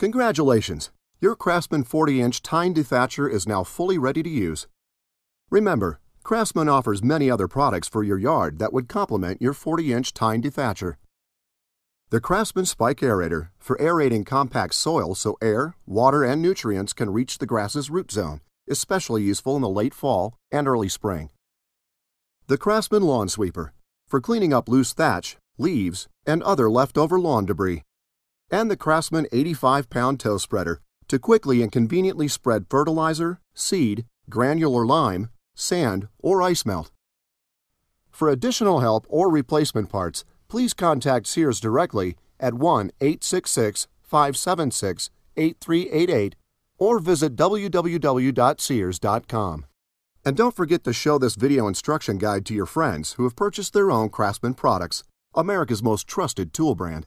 Congratulations! Your Craftsman 40-inch tine dethatcher is now fully ready to use. Remember, Craftsman offers many other products for your yard that would complement your 40-inch tine dethatcher. The Craftsman Spike Aerator for aerating compact soil so air, water, and nutrients can reach the grass's root zone, especially useful in the late fall and early spring. The Craftsman Lawn Sweeper for cleaning up loose thatch, leaves, and other leftover lawn debris and the Craftsman 85 pound toe spreader to quickly and conveniently spread fertilizer, seed, granular lime, sand, or ice melt. For additional help or replacement parts, please contact Sears directly at 1 866 576 8388 or visit www.sears.com. And don't forget to show this video instruction guide to your friends who have purchased their own Craftsman products, America's most trusted tool brand.